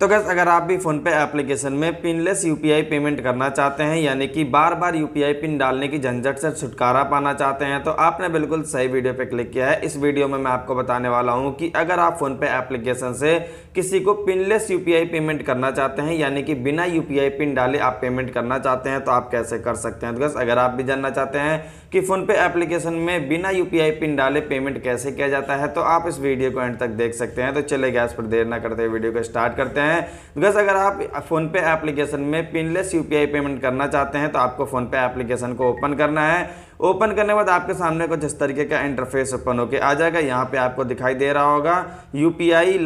तो गैस अगर आप भी फ़ोनपे एप्लीकेशन में पिनलेस यूपीआई पेमेंट करना चाहते हैं यानी कि बार बार यूपीआई पिन डालने की झंझट से छुटकारा पाना चाहते हैं तो आपने बिल्कुल सही वीडियो पे क्लिक किया है इस वीडियो में मैं आपको बताने वाला हूं कि अगर आप फ़ोनपे एप्लीकेशन से किसी को पिनलेस यूपीआई पेमेंट करना चाहते हैं यानी कि बिना यूपीआई पिन डाले आप पेमेंट करना चाहते हैं तो आप कैसे कर सकते हैं तो गैस अगर आप भी जानना चाहते हैं कि फ़ोनपे एप्लीकेशन में बिना यू पिन डाले पेमेंट कैसे किया जाता है तो आप इस वीडियो को एंड तक देख सकते हैं तो चले गैस पर देर ना करते वीडियो को स्टार्ट करते हैं हैं बिकॉज अगर आप फोन पे एप्लीकेशन में पिनलेस यू पेमेंट करना चाहते हैं तो आपको फोन पे एप्लीकेशन को ओपन करना है ओपन करने के बाद आपके सामने कुछ इस तरीके का इंटरफेस ओपन होकर आ जाएगा यहाँ पे आपको दिखाई दे रहा होगा U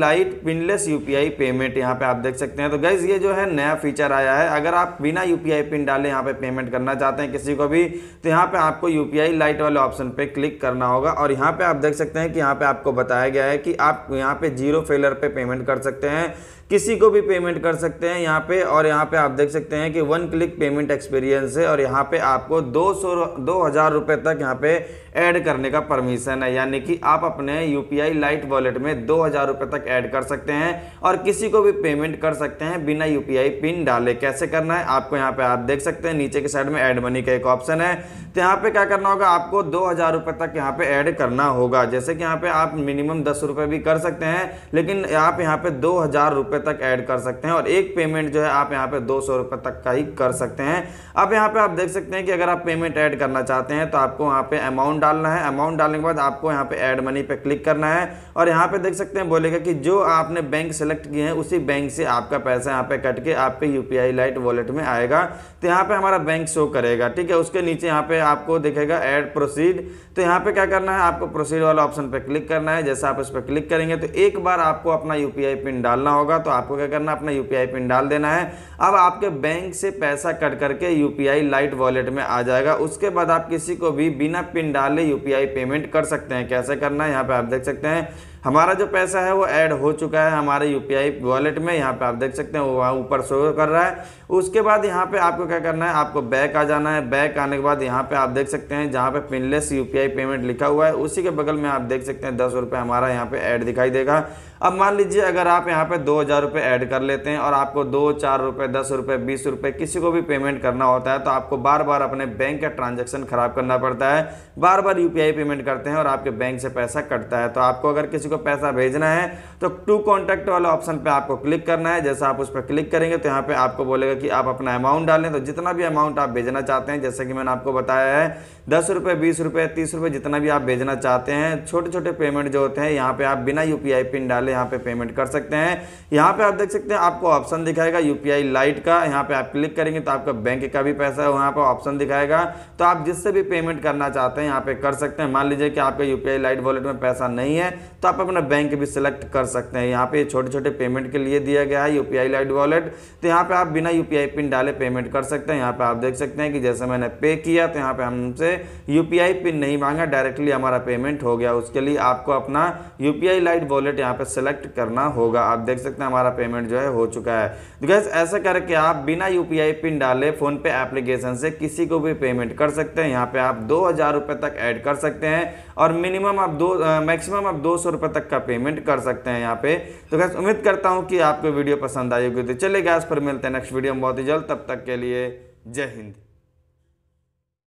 lite pinless U payment यहाँ पे आप देख सकते हैं तो गैस ये जो है नया फीचर आया है अगर आप बिना यू पिन डाले यहाँ पे पेमेंट करना चाहते हैं किसी को भी तो यहाँ पे आपको यू लाइट वाले ऑप्शन पे क्लिक करना होगा और यहाँ पे आप देख सकते हैं कि यहाँ पे आपको बताया गया है कि आप यहाँ पे जीरो फेलर पे पेमेंट कर सकते हैं किसी को भी पेमेंट कर सकते हैं यहाँ पे और यहाँ पे आप देख सकते हैं कि वन क्लिक पेमेंट एक्सपीरियंस है और यहाँ पे आपको दो सौ दो हज़ार रुपये तक यहाँ पे ऐड करने का परमिशन है यानी कि आप अपने U P I lite wallet में दो हज़ार रुपये तक ऐड कर सकते हैं और किसी को भी पेमेंट कर सकते हैं बिना यू पी आई पिन डाले कैसे करना है आपको यहाँ पर आप देख सकते हैं नीचे के साइड में ऐड मनी का एक ऑप्शन है तो यहाँ पर क्या करना होगा आपको दो हज़ार रुपये तक यहाँ पर ऐड करना होगा जैसे कि यहाँ पर आप मिनिमम दस रुपये भी कर सकते हैं लेकिन आप यहाँ पर दो हज़ार रुपये तक ऐड कर सकते हैं और एक पेमेंट जो है आप यहाँ पे दो सौ रुपये तक का ही कर सकते हैं अब यहाँ पे आप देख सकते हैं कि अगर आप पेमेंट ऐड करना चाहते हैं तो आपको यहाँ पे अमाउंट डालना है अमाउंट डालने के बाद आपको यहाँ पे ऐड मनी पे क्लिक करना है और यहाँ पे देख सकते हैं बोलेगा कि जो आपने बैंक सेलेक्ट किए हैं उसी बैंक से आपका पैसा यहाँ पे कट के आपके यू पी लाइट वॉलेट में आएगा तो यहाँ पे हमारा बैंक शो करेगा ठीक है उसके नीचे यहाँ पे आपको देखेगा एड प्रोसीड तो यहाँ पे क्या करना है आपको प्रोसीड वाला ऑप्शन पर क्लिक करना है जैसे आप इस पर क्लिक करेंगे तो एक बार आपको अपना यू पिन डालना होगा तो आपको क्या करना अपना यू पिन डाल देना है अब आपके बैंक से पैसा कट करके यू लाइट वॉलेट में आ जाएगा उसके बाद आप किसी को भी बिना पिन डाले यू पेमेंट कर सकते हैं कैसे करना है यहाँ पर आप देख सकते हैं हमारा जो पैसा है वो ऐड हो चुका है हमारे यू वॉलेट में यहाँ पे आप देख सकते हैं वो वहाँ ऊपर शो कर रहा है उसके बाद यहाँ पे आपको क्या करना है आपको बैक आ जाना है बैक आने के बाद यहाँ पे आप देख सकते हैं जहाँ पे पिनलेस यू पेमेंट लिखा हुआ है उसी के बगल में आप देख सकते हैं दस रुपये हमारा यहाँ पे ऐड दिखाई देगा अब मान लीजिए अगर आप यहाँ पे दो हज़ार रुपये ऐड कर लेते हैं और आपको दो चार रुपये दस रुपये बीस रुपये किसी को भी पेमेंट करना होता है तो आपको बार बार अपने बैंक का ट्रांजेक्शन खराब करना पड़ता है बार बार यू पेमेंट करते हैं और आपके बैंक से पैसा कटता है तो आपको अगर किसी को पैसा भेजना है तो टू कॉन्टैक्ट वाले ऑप्शन पे आपको क्लिक करना है जैसा आप उस पर क्लिक करेंगे तो यहाँ पे आपको बोलेगा कि आप अपना अमाउंट डालें तो जितना भी अमाउंट आप भेजना चाहते हैं जैसे कि मैंने आपको बताया है दस रुपये बीस रुपये तीस रुपये जितना भी आप भेजना चाहते हैं छोटे छोटे पेमेंट जो होते हैं यहाँ पे आप बिना यू पिन डाले यहाँ पे पेमेंट कर सकते हैं यहाँ पे आप देख सकते हैं आपको ऑप्शन दिखाएगा यू लाइट का यहाँ पे आप क्लिक करेंगे तो आपका बैंक का भी पैसा है वहाँ पर ऑप्शन दिखाएगा तो आप जिससे भी पेमेंट करना चाहते हैं यहाँ पर कर सकते हैं मान लीजिए कि आपका यू लाइट वॉलेट में पैसा नहीं है तो आप अपना बैंक भी सिलेक्ट कर सकते हैं यहाँ पे छोटे छोटे पेमेंट के लिए दिया गया है यू पी लाइट वॉलेट तो यहाँ पे आप बिना यू पिन डाले पेमेंट कर सकते हैं यहाँ पे आप देख सकते हैं कि जैसे मैंने पे किया तो यहाँ पे हमसे यू पिन नहीं मांगा डायरेक्टली हमारा पेमेंट हो गया उसके लिए आपको अपना यू लाइट वॉलेट यहाँ पे सिलेक्ट करना होगा आप देख सकते हैं हमारा पेमेंट जो है हो चुका है तो गैस ऐसा करके आप बिना यू पिन डाले फोन पे एप्लीकेशन से किसी को भी पेमेंट कर सकते हैं यहाँ पे आप दो हज़ार तक ऐड कर सकते हैं और मिनिमम आप दो मैक्सिमम आप दो सौ रुपये तक का पेमेंट कर सकते हैं यहाँ पे तो गैस उम्मीद करता हूँ कि आपको वीडियो पसंद आई होगी तो चले गैस फिर मिलते हैं नेक्स्ट वीडियो में बहुत ही जल्द तब तक के लिए जय हिंद